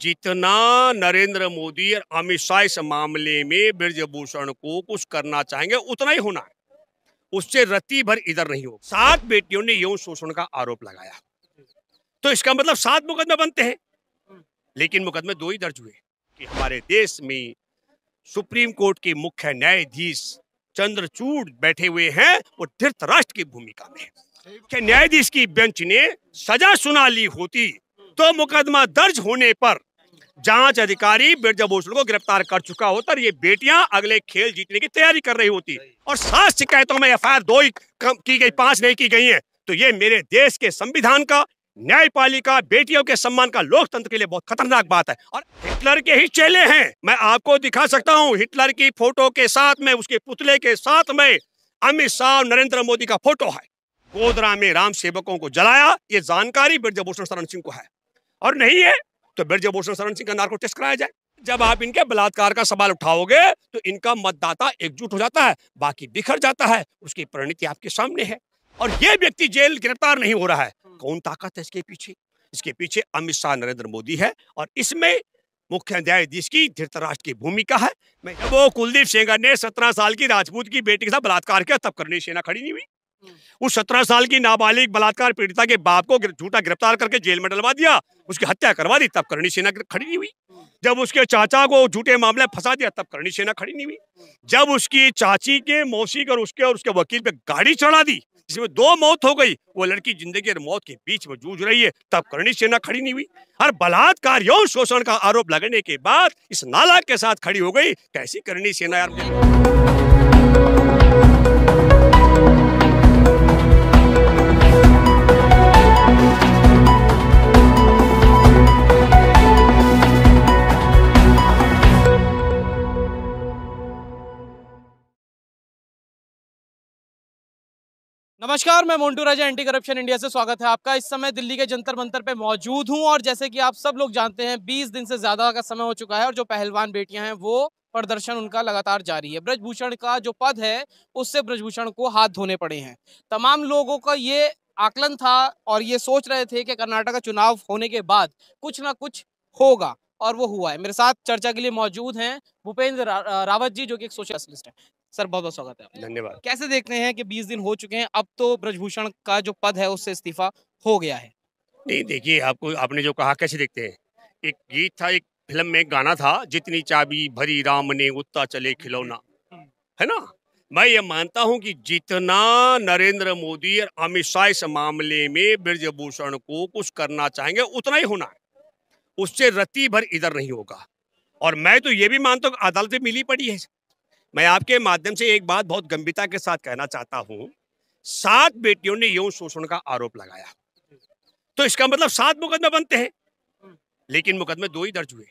जितना नरेंद्र मोदी और अमित शाह इस मामले में ब्रजभूषण को कुछ करना चाहेंगे उतना ही होना है उससे रति भर इधर नहीं हो सात बेटियों ने यौन शोषण का आरोप लगाया तो इसका मतलब सात मुकदमे बनते हैं लेकिन मुकदमे दो ही दर्ज हुए कि हमारे देश में सुप्रीम कोर्ट के मुख्य न्यायाधीश चंद्रचूड़ बैठे हुए हैं वो धृत राष्ट्र की भूमिका में क्या न्यायाधीश की बेंच ने सजा सुना ली होती तो मुकदमा दर्ज होने पर जांच अधिकारी बिरजा भूषण को गिरफ्तार कर चुका होता और ये बेटियां अगले खेल जीतने की तैयारी कर रही होती और सात शिकायतों में एफ दो ही की गई पांच नहीं की गई है तो ये मेरे देश के संविधान का न्यायपालिका बेटियों के सम्मान का लोकतंत्र के लिए बहुत खतरनाक बात है और हिटलर के ही चेले हैं मैं आपको दिखा सकता हूँ हिटलर की फोटो के साथ में उसके पुतले के साथ में अमित शाह नरेंद्र मोदी का फोटो है गोदरा में राम सेवकों को जलाया ये जानकारी ब्रजभूषण शरण सिंह को है और नहीं है तो ब्रजभूषण शरण सिंह कन्नार को टेस्ट कराया जाए जब आप इनके बलात्कार का सवाल उठाओगे तो इनका मतदाता एकजुट हो जाता है बाकी बिखर जाता है उसकी परिणति आपके सामने है और ये व्यक्ति जेल गिरफ्तार नहीं हो रहा है कौन ताकत है इसके पीछे इसके पीछे अमित शाह नरेंद्र मोदी है और इसमें मुख्य न्यायाधीश की धृतराष्ट्र की भूमिका है वो कुलदीप सेंगर ने सत्रह साल की राजपूत की बेटी के साथ बलात्कार किया तब करनी सेना खड़ी नहीं हुई उस सत्रह साल की नाबालिग बलात्कार पीड़िता के बाप को झूठा गिरफ्तार करके जेल में डलवा दिया उसकी हत्या करवा दी तब करणी सेना खड़ी नहीं हुई जब उसके चाचा को झूठे मामले फंसा दिया तब करणी सेना खड़ी नहीं हुई जब उसकी चाची के मौसी और उसके और उसके वकील पे गाड़ी चढ़ा दी जिसमें दो मौत हो गई वो लड़की जिंदगी और मौत के बीच में जूझ रही है तब करणी सेना खड़ी नहीं हुई हर बलात्कार यौन शोषण का आरोप लगने के बाद इस नाला के साथ खड़ी हो गई कैसी करणी सेना यार नमस्कार मैं Montu Raja anti corruption India से स्वागत है आपका इस समय दिल्ली के जंतर मंतर पे मौजूद हूं और जैसे कि आप सब लोग जानते हैं 20 दिन से ज़्यादा का समय हो चुका है और जो पहलवान बेटियां हैं वो प्रदर्शन उनका लगातार जारी है ब्रजभूषण का जो पद है उससे ब्रजभूषण को हाथ धोने पड़े हैं तमाम लोगों का ये आकलन था और ये सोच रहे थे कि कर्नाटक का चुनाव होने के बाद कुछ ना कुछ होगा और वो हुआ है मेरे साथ चर्चा के लिए मौजूद हैं भूपेंद्र रावत जी जो कि एक सोशलिस्ट है सर बहुत बहुत स्वागत है धन्यवाद कैसे देखते हैं कि 20 दिन हो चुके हैं अब तो ब्रजभूषण का जो पद है उससे इस्तीफा हो गया है नहीं देखिए आपको आपने जो कहा कैसे देखते हैं एक गीत था एक फिल्म में गाना था जितनी चाबी भरी राम ने उत्ता चले खिलौना हम्म। है ना मैं ये मानता हूं कि जितना नरेंद्र मोदी और अमित शाह इस मामले में ब्रजभूषण को कुछ करना चाहेंगे उतना ही होना है उससे रति भर इधर नहीं होगा और मैं तो ये भी मानता हूँ अदालतें मिली पड़ी है मैं आपके माध्यम से एक बात बहुत गंभीरता के साथ कहना चाहता हूँ सात बेटियों ने यौन शोषण का आरोप लगाया तो इसका मतलब सात मुकदमे बनते हैं लेकिन मुकदमे दो ही दर्ज हुए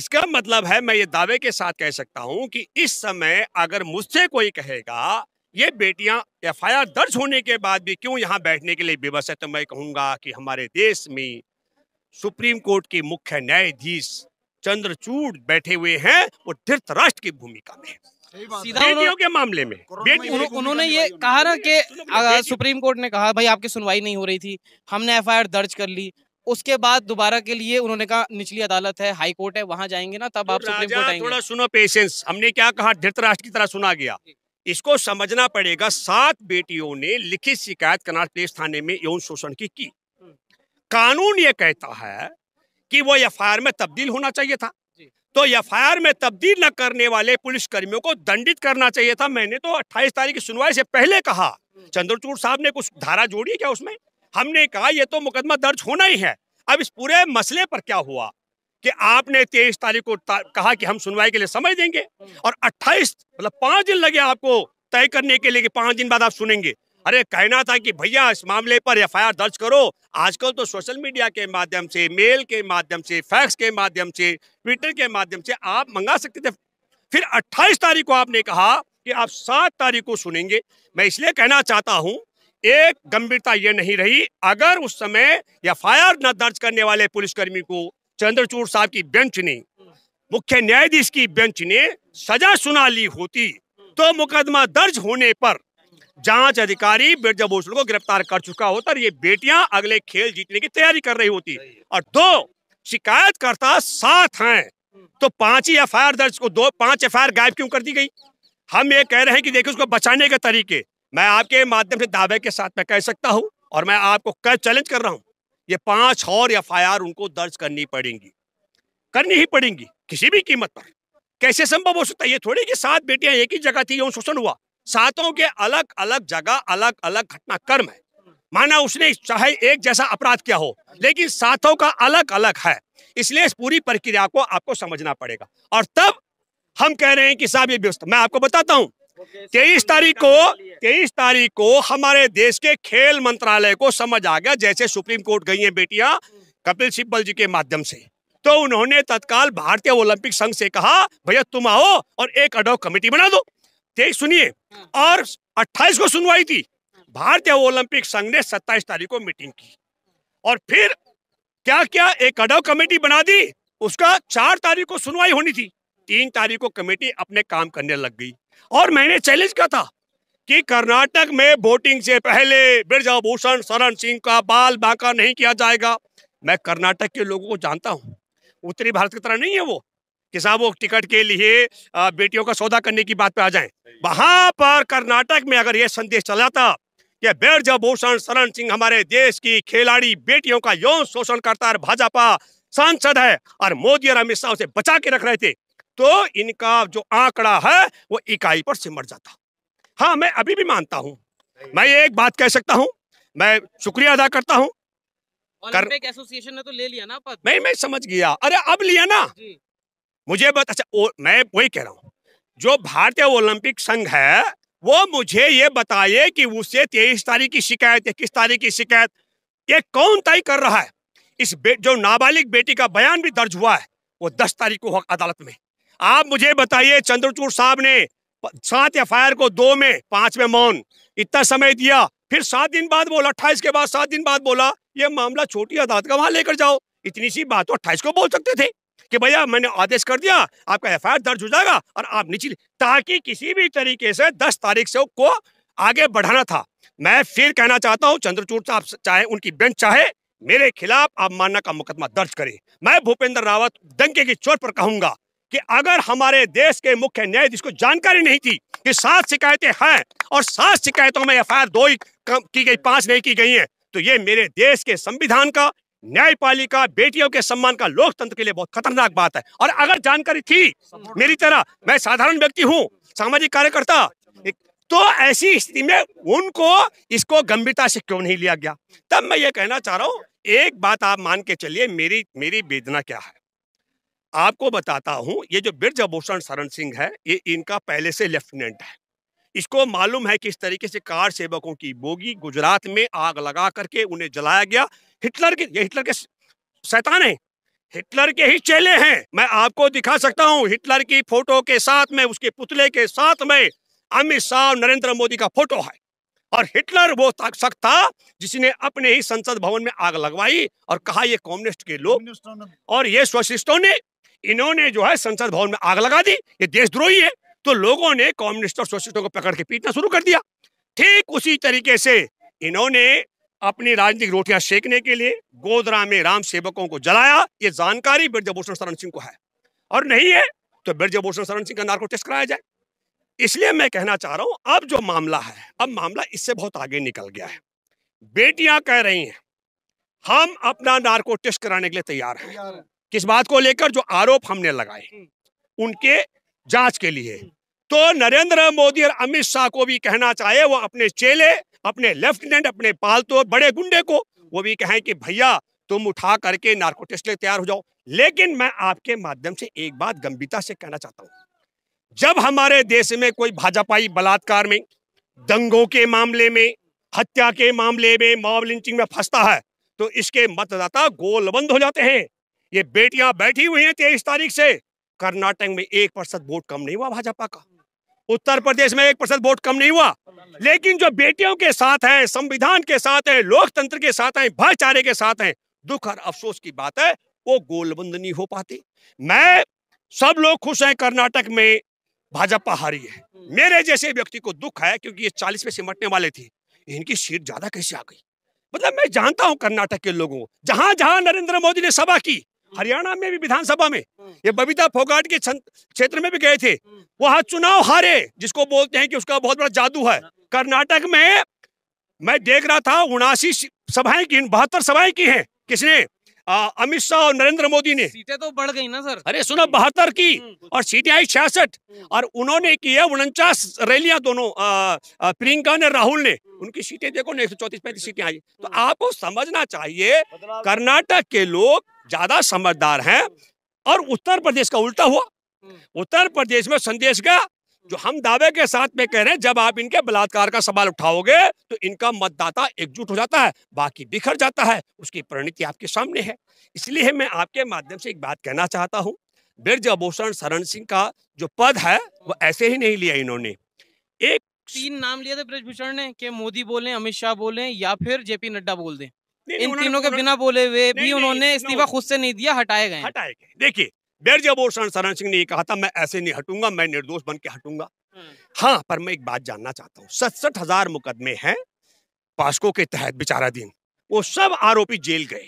इसका मतलब है मैं ये दावे के साथ कह सकता हूं कि इस समय अगर मुझसे कोई कहेगा ये बेटियां एफ दर्ज होने के बाद भी क्यों यहाँ बैठने के लिए विवश है तो मैं कहूंगा कि हमारे देश में सुप्रीम कोर्ट के मुख्य न्यायाधीश चंद्रचूड़ बैठे हुए हैं वो धृतराष्ट्र की भूमिका में बेटियों के मामले में उन्होंने उन्हों ये कहा ना कि सुप्रीम कोर्ट ने कहा भाई आपकी सुनवाई नहीं हो रही थी हमने एफआईआर दर्ज कर ली उसके बाद दोबारा के लिए उन्होंने कहा निचली अदालत है हाई कोर्ट है वहां जाएंगे ना तब तो आप सुप्रीम कोर्ट आएंगे थोड़ा सुनो पेशेंस हमने क्या कहा धृतराष्ट्र की तरह सुना गया इसको समझना पड़ेगा सात बेटियों ने लिखित शिकायत कनाट प्लेस थाने में यौन शोषण की कानून ये कहता है कि वो एफ में तब्दील होना चाहिए था तो एफ में तब्दील न करने वाले पुलिस कर्मियों को दंडित करना चाहिए था मैंने तो 28 तारीख की सुनवाई से पहले कहा हम्म। चंद्रचूड़ साहब ने कुछ धारा जोड़ी क्या उसमें हमने कहा यह तो मुकदमा दर्ज होना ही है अब इस पूरे मसले पर क्या हुआ कि आपने तेईस तारीख को ता, कहा कि हम सुनवाई के लिए समय देंगे हम्म। और अट्ठाईस मतलब पांच दिन लगे आपको तय करने के लिए कि पांच दिन बाद आप सुनेंगे अरे कहना था कि भैया इस मामले पर एफआईआर दर्ज करो आजकल तो सोशल मीडिया के माध्यम से मेल के माध्यम से फैक्स के माध्यम से ट्विटर के माध्यम से आप मंगा सकते थे फिर 28 तारीख को आपने कहा कि आप 7 तारीख को सुनेंगे मैं इसलिए कहना चाहता हूं एक गंभीरता ये नहीं रही अगर उस समय एफ न दर्ज करने वाले पुलिसकर्मी को चंद्रचूड़ साहब की बेंच ने मुख्य न्यायाधीश की बेंच ने सजा सुना ली होती तो मुकदमा दर्ज होने पर जांच अधिकारी बिरजा को गिरफ्तार कर चुका होता और ये बेटियां अगले खेल जीतने की तैयारी कर रही होती और दो शिकायतकर्ता सात हैं तो पांच ही एफ दर्ज को दो पांच एफ गायब क्यों कर दी गई हम ये कह रहे हैं कि देखिए उसको बचाने के तरीके मैं आपके माध्यम से दावे के साथ मैं कह सकता हूँ और मैं आपको कह चैलेंज कर रहा हूँ ये पांच और एफ उनको दर्ज करनी पड़ेंगी करनी ही पड़ेंगी किसी भी कीमत पर कैसे संभव हो सकता है ये थोड़ी कि सात बेटियां एक ही जगह थी यौन शोषण हुआ सातों के अलग अलग जगह अलग अलग घटनाक्रम है माना उसने चाहे एक जैसा अपराध किया हो लेकिन सातों का अलग अलग है इसलिए इस पूरी प्रक्रिया को आपको समझना पड़ेगा और तब हम कह रहे हैं कि साहब ये व्यवस्था मैं आपको बताता हूँ तेईस तारीख को तेईस तारीख को हमारे देश के खेल मंत्रालय को समझ आ गया जैसे सुप्रीम कोर्ट गई है बेटियां कपिल सिब्बल जी के माध्यम से तो उन्होंने तत्काल भारतीय ओलंपिक संघ से कहा भैया तुम आओ और एक अडो कमेटी बना दो तेईस सुनिए हाँ। और 28 को सुनवाई थी भारतीय ओलंपिक संघ ने 27 तारीख को मीटिंग की और फिर क्या क्या एक अडव कमेटी बना दी उसका चार तारीख को सुनवाई होनी थी तीन तारीख को कमेटी अपने काम करने लग गई और मैंने चैलेंज किया था कि कर्नाटक में वोटिंग से पहले बिरजा भूषण शरण सिंह का बाल बांका नहीं किया जाएगा मैं कर्नाटक के लोगों को जानता हूँ उत्तरी भारत की तरह नहीं है वो कि साहब वो टिकट के लिए बेटियों का सौदा करने की बात पे आ जाए वहां पर कर्नाटक में अगर ये संदेश चला था कि बेरज भूषण शरण सिंह हमारे देश की खिलाड़ी बेटियों का यौन शोषण करता है भाजपा सांसद है और मोदी और अमित शाह उसे बचा के रख रहे थे तो इनका जो आंकड़ा है वो इकाई पर सिमट जाता हाँ मैं अभी भी मानता हूँ मैं एक बात कह सकता हूँ मैं शुक्रिया अदा करता हूँ कर... एसोसिएशन ने तो ले लिया ना पद नहीं मैं समझ गया अरे अब लिया ना मुझे बता अच्छा ओ, मैं वही कह रहा हूँ जो भारतीय ओलंपिक संघ है वो मुझे ये बताइए कि उसे तेईस तारीख की शिकायत इक्कीस तारीख की शिकायत ये कौन तय कर रहा है इस जो नाबालिग बेटी का बयान भी दर्ज हुआ है वो दस तारीख को अदालत में आप मुझे बताइए चंद्रचूर साहब ने सात एफ को दो में पांच में मौन इतना समय दिया फिर सात दिन बाद बोला अट्ठाईस के बाद सात दिन बाद बोला ये मामला छोटी अदालत का वहां लेकर जाओ इतनी सी बात तो अट्ठाईस को बोल सकते थे कि भैया मैंने आदेश कर दिया आपका एफ दर्ज हो जाएगा और आप नीचे ताकि किसी भी तरीके से दस तारीख से को आगे बढ़ाना था मैं फिर कहना चाहता हूँ चंद्रचूड़ साहब चाहे उनकी बेंच चाहे मेरे खिलाफ आप मानना का मुकदमा दर्ज करें मैं भूपेंद्र रावत दंगे की चोट पर कहूंगा कि अगर हमारे देश के मुख्य न्यायाधीश को जानकारी नहीं थी कि सात शिकायतें हैं और सात शिकायतों में एफ आई दो ही की गई पांच नहीं की गई है तो ये मेरे देश के संविधान का न्यायपालिका बेटियों के सम्मान का लोकतंत्र के लिए बहुत खतरनाक बात है और अगर जानकारी थी मेरी तरह मैं साधारण व्यक्ति हूँ सामाजिक कार्यकर्ता तो ऐसी स्थिति में उनको इसको गंभीरता से क्यों नहीं लिया गया तब मैं ये कहना चाह रहा हूँ एक बात आप मान के चलिए मेरी मेरी वेदना क्या है आपको बताता हूँ ये जो ब्रज भूषण शरण सिंह है ये इनका पहले से लेफ्टिनेंट है इसको मालूम है कि इस तरीके से कार सेवकों की बोगी गुजरात में आग लगा करके उन्हें जलाया गया हिटलर के ये हिटलर के शैतान है हिटलर के ही चेले हैं मैं आपको दिखा सकता हूं हिटलर की फोटो के साथ में उसके पुतले के साथ में अमित शाह नरेंद्र मोदी का फोटो है और हिटलर वो शख्स था जिसने अपने ही संसद भवन में आग लगवाई और कहा ये कम्युनिस्ट के लोग और ये सोशलिस्टों ने इन्होंने जो है संसद भवन में आग लगा दी ये देशद्रोही है तो लोगों ने कम्युनिस्ट और सोशलिस्टों को पकड़ के पीटना शुरू कर दिया ठीक उसी तरीके से इन्होंने अपनी राजनीतिक रोटियां सेकने के लिए गोदरा में राम सेवकों को जलाया ये जानकारी ब्रजभूषण शरण सिंह को है और नहीं है तो ब्रजभूषण शरण सिंह का नार्को टेस्ट कराया जाए इसलिए मैं कहना चाह रहा हूं अब जो मामला है अब मामला इससे बहुत आगे निकल गया है बेटियां कह रही हैं हम अपना नार्को टेस्ट कराने के लिए तैयार हैं किस बात को लेकर जो आरोप हमने लगाए हम्म। उनके जांच के लिए हम्म। तो नरेंद्र मोदी और अमित शाह को भी कहना चाहे वो अपने चेले अपने लेफ्टिनेंट अपने पालतू और बड़े गुंडे को वो भी कहें कि भैया तुम उठा करके नार्कोटेस्ट टेस्ट तैयार हो जाओ लेकिन मैं आपके माध्यम से एक बात गंभीरता से कहना चाहता हूँ जब हमारे देश में कोई भाजपाई बलात्कार में दंगों के मामले में हत्या के मामले में मॉब लिंचिंग में फंसता है तो इसके मतदाता गोलबंद हो जाते हैं ये बेटियां बैठी हुई हैं तेईस तारीख से कर्नाटक में एक प्रतिशत वोट कम नहीं हुआ भाजपा का उत्तर प्रदेश में एक परसेंट वोट कम नहीं हुआ लेकिन जो बेटियों के साथ है संविधान के साथ है लोकतंत्र के साथ है भाईचारे के साथ है दुख और अफसोस की बात है वो गोलबंद नहीं हो पाती मैं सब लोग खुश हैं कर्नाटक में भाजपा हारी है मेरे जैसे व्यक्ति को दुख है क्योंकि ये चालीस में सिमटने वाले थे इनकी सीट ज्यादा कैसे आ गई मतलब मैं जानता हूं कर्नाटक के लोगों जहां जहां नरेंद्र मोदी ने सभा की हरियाणा में भी विधानसभा में हम्म। ये बबीता फोगाट के क्षेत्र में भी गए थे हम्म। वहां चुनाव हारे जिसको बोलते हैं कि उसका बहुत बड़ा जादू है कर्नाटक में मैं देख रहा था उनासी सभाएं की बहत्तर सभाएं की हैं किसने अमित शाह और नरेंद्र मोदी ने सीटें तो बढ़ गई ना सर अरे सुनो बहत्तर की हम्म, और सीटें आई छियासठ और उन्होंने की है उनचास रैलियां दोनों प्रियंका ने राहुल ने उनकी सीटें देखो एक सौ चौतीस पैंतीस सीटें आई तो आपको समझना चाहिए कर्नाटक के लोग ज़्यादा समझदार हैं और उत्तर प्रदेश का उल्टा हुआ हम्म। उत्तर प्रदेश में संदेश का जो हम दावे के साथ में कह रहे हैं जब आप इनके बलात्कार का सवाल उठाओगे तो इनका मतदाता एकजुट हो जाता है बाकी बिखर जाता है उसकी परिणति आपके सामने है इसलिए मैं आपके माध्यम से एक बात कहना चाहता हूँ ब्रज आभूषण शरण सिंह का जो पद है वो ऐसे ही नहीं लिया इन्होंने एक तीन नाम लिया था ब्रजभूषण ने कि मोदी बोले अमित शाह बोले या फिर जेपी नड्डा बोल दें इन तीनों के बिना बोले हुए भी उन्होंने इस्तीफा खुद से नहीं दिया हटाए गए हटाए गए देखिए बेरजाबोर शरण सिंह ने ये कहा था मैं ऐसे नहीं हटूंगा मैं निर्दोष बन के हटूंगा हम्म। हाँ पर मैं एक बात जानना चाहता हूँ सड़सठ हजार मुकदमे हैं पास्को के तहत बिचाराधीन वो सब आरोपी जेल गए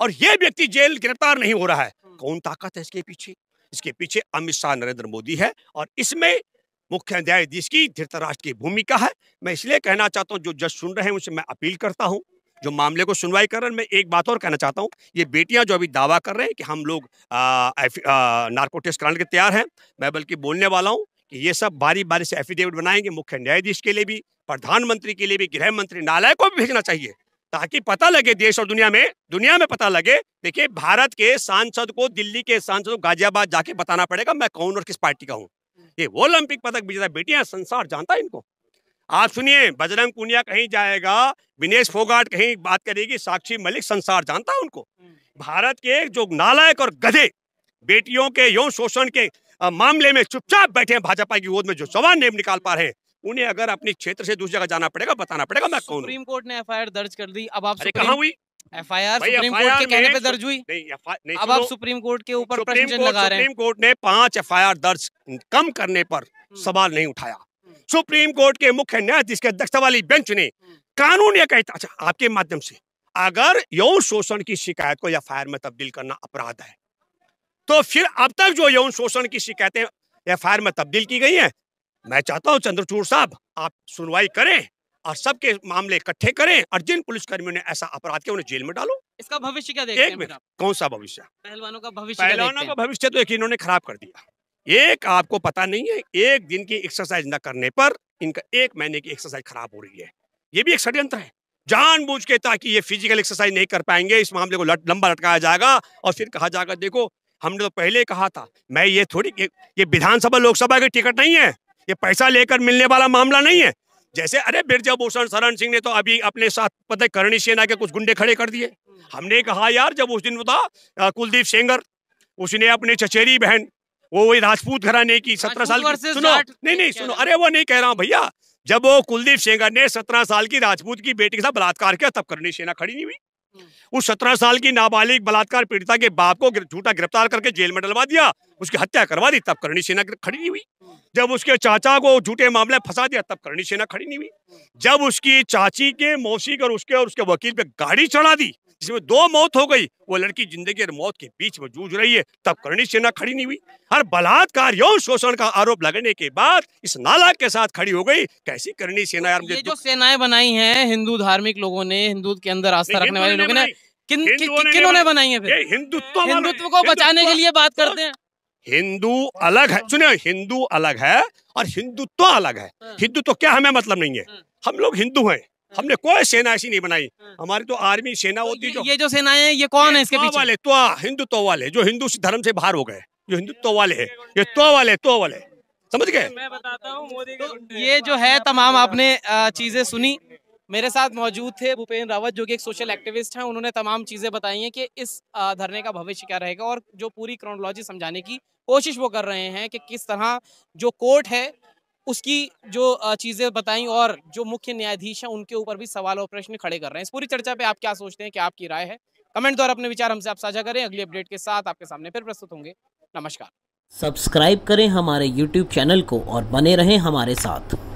और ये व्यक्ति जेल गिरफ्तार नहीं हो रहा है हम्म। कौन ताकत है इसके पीछे इसके पीछे अमित शाह नरेंद्र मोदी है और इसमें मुख्य न्यायाधीश की धृतराष्ट्र की भूमिका है मैं इसलिए कहना चाहता हूँ जो जज सुन रहे हैं उनसे मैं अपील करता हूँ जो मामले को सुनवाई कर रहे हैं मैं एक बात और कहना चाहता हूँ ये बेटियाँ जो अभी दावा कर रहे हैं कि हम लोग नार्को टेस्ट कराने के तैयार हैं मैं बल्कि बोलने वाला हूँ कि ये सब बारी बारी से एफिडेविट बनाएंगे मुख्य न्यायाधीश के लिए भी प्रधानमंत्री के लिए भी गृह मंत्री न्यायालय को भी भेजना चाहिए ताकि पता लगे देश और दुनिया में दुनिया में पता लगे देखिए भारत के सांसद को दिल्ली के सांसद को गाजियाबाद जाके बताना पड़ेगा मैं कौन और किस पार्टी का हूँ ये ओलंपिक पदक विजेता बेटियां संसार जानता है इनको आप सुनिए बजरंग पुनिया कहीं जाएगा विनेश फोगाट कहीं बात करेगी साक्षी मलिक संसार जानता है उनको हम्म। भारत के जो नालायक और गधे बेटियों के यौन शोषण के मामले में चुपचाप बैठे हैं भाजपा की गोद में जो जवान नेम निकाल पा रहे हैं उन्हें अगर अपने क्षेत्र से दूसरी जगह जाना पड़ेगा बताना पड़ेगा मैं कौन सुप्रीम कोर्ट ने एफ दर्ज कर दी अब आप कहा हुई F I R Supreme Court के कहने पे दर्ज हुई नहीं, अब आप सुप्रीम कोर्ट के ऊपर प्रश्न लगा रहे हैं सुप्रीम कोर्ट ने पांच एफ दर्ज कम करने पर हम्म। सवाल नहीं उठाया सुप्रीम कोर्ट के मुख्य न्यायाधीश की अध्यक्षता वाली बेंच ने हम्म। कानून यह कहता अच्छा आपके माध्यम से अगर यौन शोषण की शिकायत को एफ में तब्दील करना अपराध है तो फिर अब तक जो यौन शोषण की शिकायतें एफ में तब्दील की गई हैं मैं चाहता हूं चंद्रचूर साहब आप सुनवाई करें और सबके मामले इकट्ठे करें और जिन पुलिसकर्मियों ने ऐसा अपराध किया उन्हें जेल में डालो इसका भविष्य क्या देखते एक कौन सा भविष्य पहलवानों का भविष्य पहलवानों का भविष्य तो एक इन्होंने खराब कर दिया एक आपको पता नहीं है एक दिन की एक्सरसाइज न करने पर इनका एक महीने की एक्सरसाइज खराब हो रही है ये भी एक षड्यंत्र है जानबूझ के ताकि ये फिजिकल एक्सरसाइज नहीं कर पाएंगे इस मामले को लट, लंबा लटकाया जाएगा और फिर कहा जाएगा देखो हमने तो पहले कहा था मैं ये थोड़ी ये, ये विधानसभा लोकसभा की टिकट नहीं है ये पैसा लेकर मिलने वाला मामला नहीं है जैसे अरे बिरजा भूषण शरण सिंह ने तो अभी अपने साथ पता है करणी सेना के कुछ गुंडे खड़े कर दिए हम्म। हमने कहा यार जब उस दिन वो था कुलदीप सेंगर उसने अपने चचेरी बहन वो वही राजपूत घराने की सत्रह साल की सुनो नहीं नहीं सुनो अरे वो नहीं कह रहा हूँ भैया जब वो कुलदीप सेंगर ने सत्रह साल की राजपूत की बेटी के साथ बलात्कार किया तब करनी सेना खड़ी नहीं हुई हम्म। उस सत्रह साल की नाबालिग बलात्कार पीड़िता के बाप को झूठा गिरफ्तार करके जेल में डलवा दिया उसकी हत्या करवा दी तब करणी सेना खड़ी नहीं हुई हम्म। जब उसके चाचा को झूठे मामले फंसा दिया तब करनी सेना खड़ी नहीं हुई हम्म। जब उसकी चाची के मौसी और उसके और उसके वकील पे गाड़ी चढ़ा दी जिसमें दो मौत हो गई वो लड़की जिंदगी और मौत के बीच में जूझ रही है तब करणी सेना खड़ी नहीं हुई हर बलात्कार यौन शोषण का आरोप लगने के बाद इस नाला के साथ खड़ी हो गई कैसी करणी सेना यार मुझे ये जो सेनाएं बनाई हैं हिंदू धार्मिक लोगों ने हिंदू के अंदर आस्था रखने वाले लोगों ने किन किन्होंने बनाई है हिंदुत्व हिंदुत्व को बचाने के लिए बात करते हैं हिंदू अलग है सुनिए हिंदू अलग है और हिंदुत्व अलग है हाँ। हिंदुत्व क्या हमें मतलब नहीं है हाँ। हम लोग हिंदू हैं हाँ। हमने कोई सेना ऐसी नहीं बनाई हाँ। हमारी तो आर्मी सेना तो होती है जो ये जो सेना है ये कौन है इसके पीछे वाले तो हिंदुत्व वाले जो हिंदू धर्म से बाहर हो गए जो हिंदुत्व वाले है ये तो वाले तो वाले समझ गए मैं बताता हूँ मोदी तो ये जो है तमाम आपने चीजें सुनी मेरे साथ मौजूद थे भूपेन्द्र रावत जो कि एक सोशल एक्टिविस्ट हैं उन्होंने तमाम चीज़ें बताई हैं कि इस धरने का भविष्य क्या रहेगा और जो पूरी क्रोनोलॉजी समझाने की कोशिश वो कर रहे हैं कि किस तरह जो कोर्ट है उसकी जो चीज़ें बताई और जो मुख्य न्यायाधीश हैं उनके ऊपर भी सवाल और प्रश्न खड़े कर रहे हैं इस पूरी चर्चा पे आप क्या सोचते हैं क्या आपकी राय है कमेंट द्वारा अपने विचार हमसे आप साझा करें अगली अपडेट के साथ आपके सामने फिर प्रस्तुत होंगे नमस्कार सब्सक्राइब करें हमारे यूट्यूब चैनल को और बने रहें हमारे साथ